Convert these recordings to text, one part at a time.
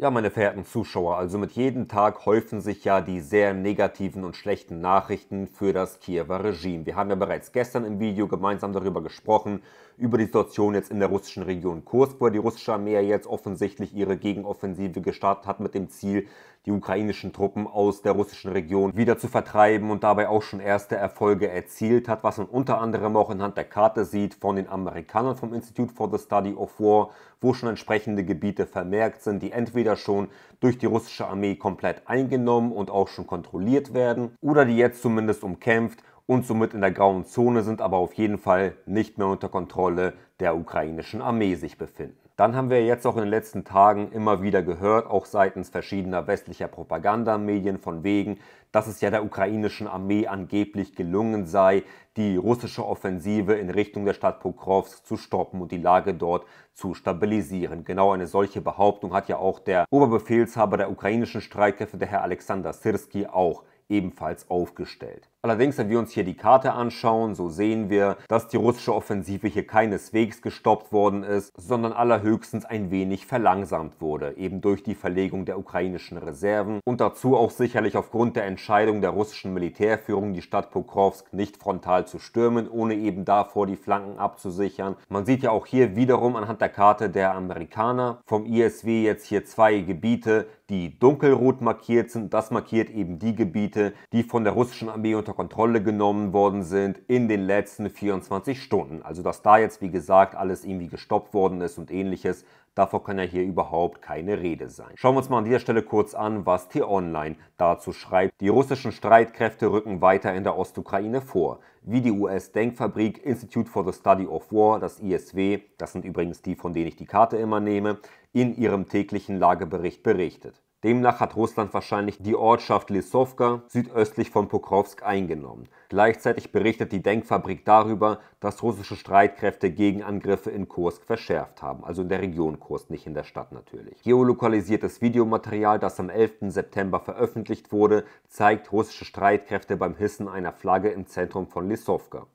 Ja, meine verehrten Zuschauer, also mit jedem Tag häufen sich ja die sehr negativen und schlechten Nachrichten für das Kiewer Regime. Wir haben ja bereits gestern im Video gemeinsam darüber gesprochen, über die Situation jetzt in der russischen Region Kursk, wo die russische Armee jetzt offensichtlich ihre Gegenoffensive gestartet hat mit dem Ziel, die ukrainischen Truppen aus der russischen Region wieder zu vertreiben und dabei auch schon erste Erfolge erzielt hat, was man unter anderem auch anhand der Karte sieht von den Amerikanern vom Institute for the Study of War, wo schon entsprechende Gebiete vermerkt sind, die entweder schon durch die russische Armee komplett eingenommen und auch schon kontrolliert werden oder die jetzt zumindest umkämpft und somit in der grauen Zone sind, aber auf jeden Fall nicht mehr unter Kontrolle der ukrainischen Armee sich befinden. Dann haben wir jetzt auch in den letzten Tagen immer wieder gehört, auch seitens verschiedener westlicher Propagandamedien von wegen, dass es ja der ukrainischen Armee angeblich gelungen sei, die russische Offensive in Richtung der Stadt Pokrovsk zu stoppen und die Lage dort zu stabilisieren. Genau eine solche Behauptung hat ja auch der Oberbefehlshaber der ukrainischen Streitkräfte, der Herr Alexander Sirski, auch ebenfalls aufgestellt. Allerdings, wenn wir uns hier die Karte anschauen, so sehen wir, dass die russische Offensive hier keineswegs gestoppt worden ist, sondern allerhöchstens ein wenig verlangsamt wurde, eben durch die Verlegung der ukrainischen Reserven und dazu auch sicherlich aufgrund der Entscheidung der russischen Militärführung, die Stadt Pokrovsk nicht frontal zu stürmen, ohne eben davor die Flanken abzusichern. Man sieht ja auch hier wiederum anhand der Karte der Amerikaner vom ISW jetzt hier zwei Gebiete, die dunkelrot markiert sind. Das markiert eben die Gebiete, die von der russischen Armee unter unter Kontrolle genommen worden sind in den letzten 24 Stunden. Also dass da jetzt, wie gesagt, alles irgendwie gestoppt worden ist und ähnliches, davor kann ja hier überhaupt keine Rede sein. Schauen wir uns mal an dieser Stelle kurz an, was T-Online dazu schreibt. Die russischen Streitkräfte rücken weiter in der Ostukraine vor. Wie die US-Denkfabrik Institute for the Study of War, das ISW, das sind übrigens die, von denen ich die Karte immer nehme, in ihrem täglichen Lagebericht berichtet. Demnach hat Russland wahrscheinlich die Ortschaft Lissowka südöstlich von Pokrovsk eingenommen. Gleichzeitig berichtet die Denkfabrik darüber, dass russische Streitkräfte Gegenangriffe in Kursk verschärft haben, also in der Region Kursk, nicht in der Stadt natürlich. Geolokalisiertes Videomaterial, das am 11. September veröffentlicht wurde, zeigt russische Streitkräfte beim Hissen einer Flagge im Zentrum von Lissowka.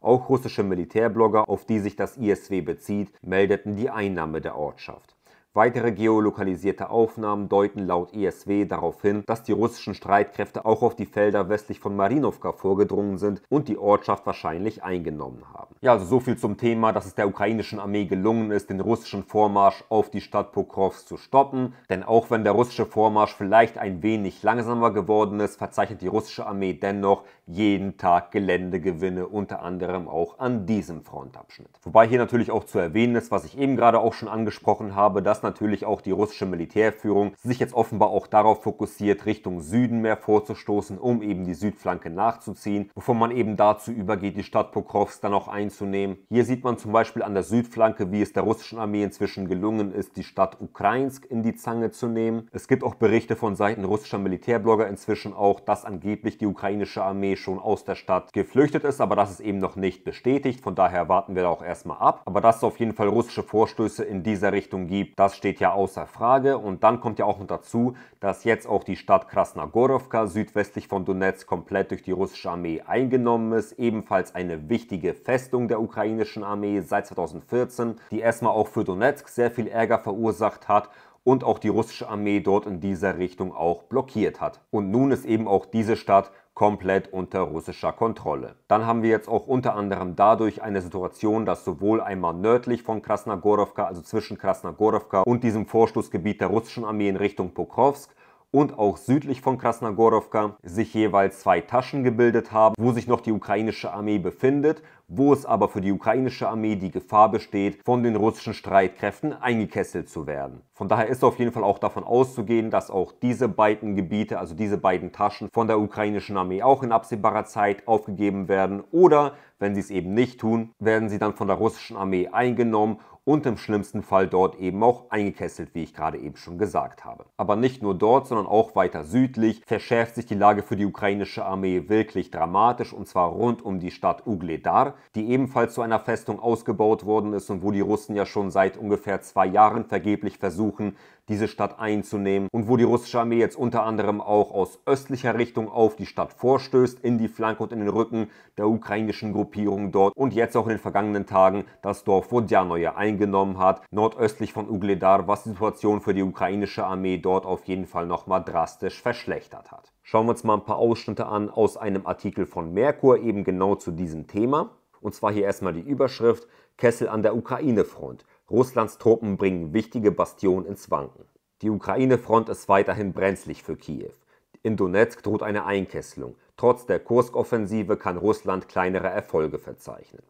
Auch russische Militärblogger, auf die sich das ISW bezieht, meldeten die Einnahme der Ortschaft. Weitere geolokalisierte Aufnahmen deuten laut ESW darauf hin, dass die russischen Streitkräfte auch auf die Felder westlich von Marinovka vorgedrungen sind und die Ortschaft wahrscheinlich eingenommen haben. Ja, also so viel zum Thema, dass es der ukrainischen Armee gelungen ist, den russischen Vormarsch auf die Stadt Pokrovs zu stoppen. Denn auch wenn der russische Vormarsch vielleicht ein wenig langsamer geworden ist, verzeichnet die russische Armee dennoch jeden Tag Geländegewinne, unter anderem auch an diesem Frontabschnitt. Wobei hier natürlich auch zu erwähnen ist, was ich eben gerade auch schon angesprochen habe, dass natürlich auch die russische Militärführung sich jetzt offenbar auch darauf fokussiert, Richtung Süden mehr vorzustoßen, um eben die Südflanke nachzuziehen, bevor man eben dazu übergeht, die Stadt Pokrovsk dann auch einzunehmen. Hier sieht man zum Beispiel an der Südflanke, wie es der russischen Armee inzwischen gelungen ist, die Stadt Ukrainsk in die Zange zu nehmen. Es gibt auch Berichte von Seiten russischer Militärblogger inzwischen auch, dass angeblich die ukrainische Armee schon aus der Stadt geflüchtet ist, aber das ist eben noch nicht bestätigt. Von daher warten wir da auch erstmal ab. Aber dass es auf jeden Fall russische Vorstöße in dieser Richtung gibt, das steht ja außer Frage. Und dann kommt ja auch noch dazu, dass jetzt auch die Stadt Krasnogorowka südwestlich von Donetsk komplett durch die russische Armee eingenommen ist. Ebenfalls eine wichtige Festung der ukrainischen Armee seit 2014, die erstmal auch für Donetsk sehr viel Ärger verursacht hat und auch die russische Armee dort in dieser Richtung auch blockiert hat. Und nun ist eben auch diese Stadt komplett unter russischer Kontrolle. Dann haben wir jetzt auch unter anderem dadurch eine Situation, dass sowohl einmal nördlich von Krasnogorowka, also zwischen Krasnogorowka und diesem Vorstoßgebiet der russischen Armee in Richtung Pokrovsk, und auch südlich von Krasnogorowka sich jeweils zwei Taschen gebildet haben, wo sich noch die ukrainische Armee befindet, wo es aber für die ukrainische Armee die Gefahr besteht, von den russischen Streitkräften eingekesselt zu werden. Von daher ist auf jeden Fall auch davon auszugehen, dass auch diese beiden Gebiete, also diese beiden Taschen von der ukrainischen Armee auch in absehbarer Zeit aufgegeben werden oder wenn sie es eben nicht tun, werden sie dann von der russischen Armee eingenommen und im schlimmsten Fall dort eben auch eingekesselt, wie ich gerade eben schon gesagt habe. Aber nicht nur dort, sondern auch weiter südlich verschärft sich die Lage für die ukrainische Armee wirklich dramatisch und zwar rund um die Stadt Ugledar, die ebenfalls zu einer Festung ausgebaut worden ist und wo die Russen ja schon seit ungefähr zwei Jahren vergeblich versuchen, diese Stadt einzunehmen und wo die russische Armee jetzt unter anderem auch aus östlicher Richtung auf die Stadt vorstößt, in die Flanke und in den Rücken der ukrainischen Gruppierung dort und jetzt auch in den vergangenen Tagen das Dorf Vodjanoje eingenommen hat, nordöstlich von Ugledar, was die Situation für die ukrainische Armee dort auf jeden Fall nochmal drastisch verschlechtert hat. Schauen wir uns mal ein paar Ausschnitte an aus einem Artikel von Merkur eben genau zu diesem Thema. Und zwar hier erstmal die Überschrift Kessel an der Ukraine-Front. Russlands Truppen bringen wichtige Bastionen ins Wanken. Die Ukraine-Front ist weiterhin brenzlig für Kiew. In Donetsk droht eine Einkesselung. Trotz der Kursk-Offensive kann Russland kleinere Erfolge verzeichnen.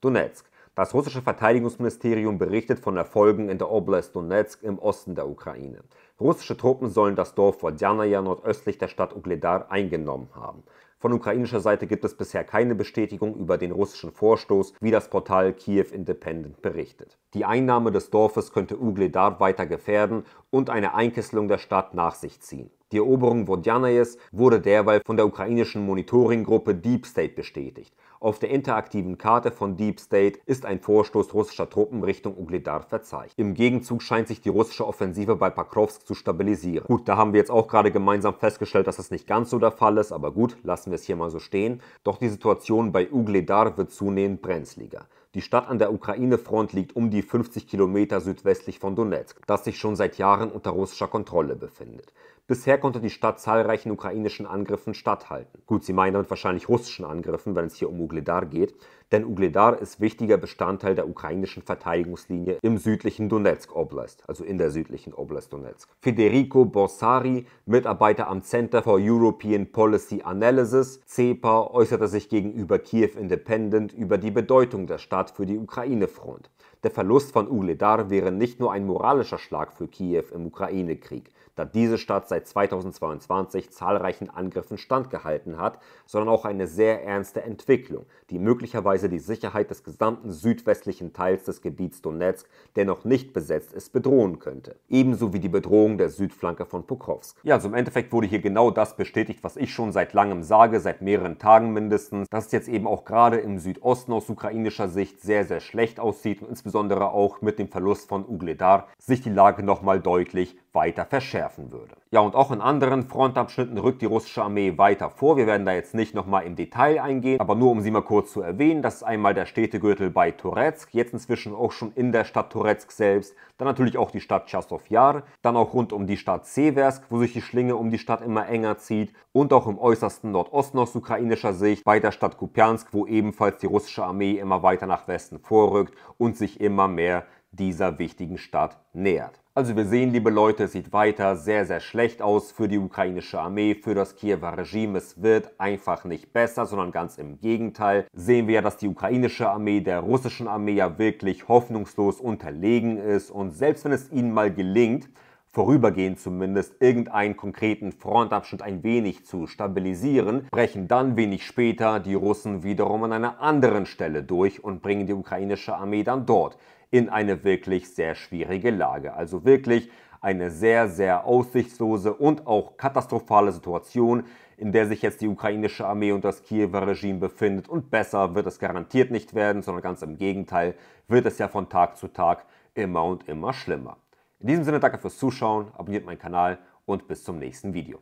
Donetsk. Das russische Verteidigungsministerium berichtet von Erfolgen in der Oblast Donetsk im Osten der Ukraine. Russische Truppen sollen das Dorf Vodjanaja nordöstlich der Stadt Ugledar eingenommen haben. Von ukrainischer Seite gibt es bisher keine Bestätigung über den russischen Vorstoß, wie das Portal Kiew Independent berichtet. Die Einnahme des Dorfes könnte Ugledar weiter gefährden und eine Einkesselung der Stadt nach sich ziehen. Die Eroberung Wodjanajes wurde derweil von der ukrainischen Monitoringgruppe Deep State bestätigt. Auf der interaktiven Karte von Deep State ist ein Vorstoß russischer Truppen Richtung Ugledar verzeichnet. Im Gegenzug scheint sich die russische Offensive bei Pakrovsk zu stabilisieren. Gut, da haben wir jetzt auch gerade gemeinsam festgestellt, dass das nicht ganz so der Fall ist, aber gut, lassen wir es hier mal so stehen. Doch die Situation bei Ugledar wird zunehmend brenzliger. Die Stadt an der Ukraine-Front liegt um die 50 Kilometer südwestlich von Donetsk, das sich schon seit Jahren unter russischer Kontrolle befindet. Bisher konnte die Stadt zahlreichen ukrainischen Angriffen statthalten. Gut, sie meinen damit wahrscheinlich russischen Angriffen, wenn es hier um Uglidar geht denn Ugledar ist wichtiger Bestandteil der ukrainischen Verteidigungslinie im südlichen Donetsk Oblast, also in der südlichen Oblast Donetsk. Federico Borsari, Mitarbeiter am Center for European Policy Analysis, CEPA, äußerte sich gegenüber Kiew Independent über die Bedeutung der Stadt für die Ukraine-Front. Der Verlust von Ugledar wäre nicht nur ein moralischer Schlag für Kiew im Ukraine-Krieg, da diese Stadt seit 2022 zahlreichen Angriffen standgehalten hat, sondern auch eine sehr ernste Entwicklung, die möglicherweise beispielsweise die Sicherheit des gesamten südwestlichen Teils des Gebiets Donetsk, der noch nicht besetzt ist, bedrohen könnte. Ebenso wie die Bedrohung der Südflanke von Pokrovsk. Ja, also im Endeffekt wurde hier genau das bestätigt, was ich schon seit langem sage, seit mehreren Tagen mindestens, dass es jetzt eben auch gerade im Südosten aus ukrainischer Sicht sehr, sehr schlecht aussieht und insbesondere auch mit dem Verlust von Ugledar sich die Lage nochmal deutlich weiter verschärfen würde. Ja, und auch in anderen Frontabschnitten rückt die russische Armee weiter vor. Wir werden da jetzt nicht nochmal im Detail eingehen, aber nur um sie mal kurz zu erwähnen, das ist einmal der Städtegürtel bei Toretsk, jetzt inzwischen auch schon in der Stadt Toretsk selbst, dann natürlich auch die Stadt Chastov Yar, dann auch rund um die Stadt Seversk, wo sich die Schlinge um die Stadt immer enger zieht und auch im äußersten Nordosten aus ukrainischer Sicht bei der Stadt Kupiansk, wo ebenfalls die russische Armee immer weiter nach Westen vorrückt und sich immer mehr dieser wichtigen Stadt nähert. Also wir sehen, liebe Leute, es sieht weiter sehr, sehr schlecht aus für die ukrainische Armee, für das Kiewer Regime. Es wird einfach nicht besser, sondern ganz im Gegenteil. Sehen wir ja, dass die ukrainische Armee der russischen Armee ja wirklich hoffnungslos unterlegen ist. Und selbst wenn es ihnen mal gelingt, vorübergehend zumindest irgendeinen konkreten Frontabschnitt ein wenig zu stabilisieren, brechen dann wenig später die Russen wiederum an einer anderen Stelle durch und bringen die ukrainische Armee dann dort in eine wirklich sehr schwierige Lage. Also wirklich eine sehr, sehr aussichtslose und auch katastrophale Situation, in der sich jetzt die ukrainische Armee und das Kiewer Regime befindet. Und besser wird es garantiert nicht werden, sondern ganz im Gegenteil wird es ja von Tag zu Tag immer und immer schlimmer. In diesem Sinne danke fürs Zuschauen, abonniert meinen Kanal und bis zum nächsten Video.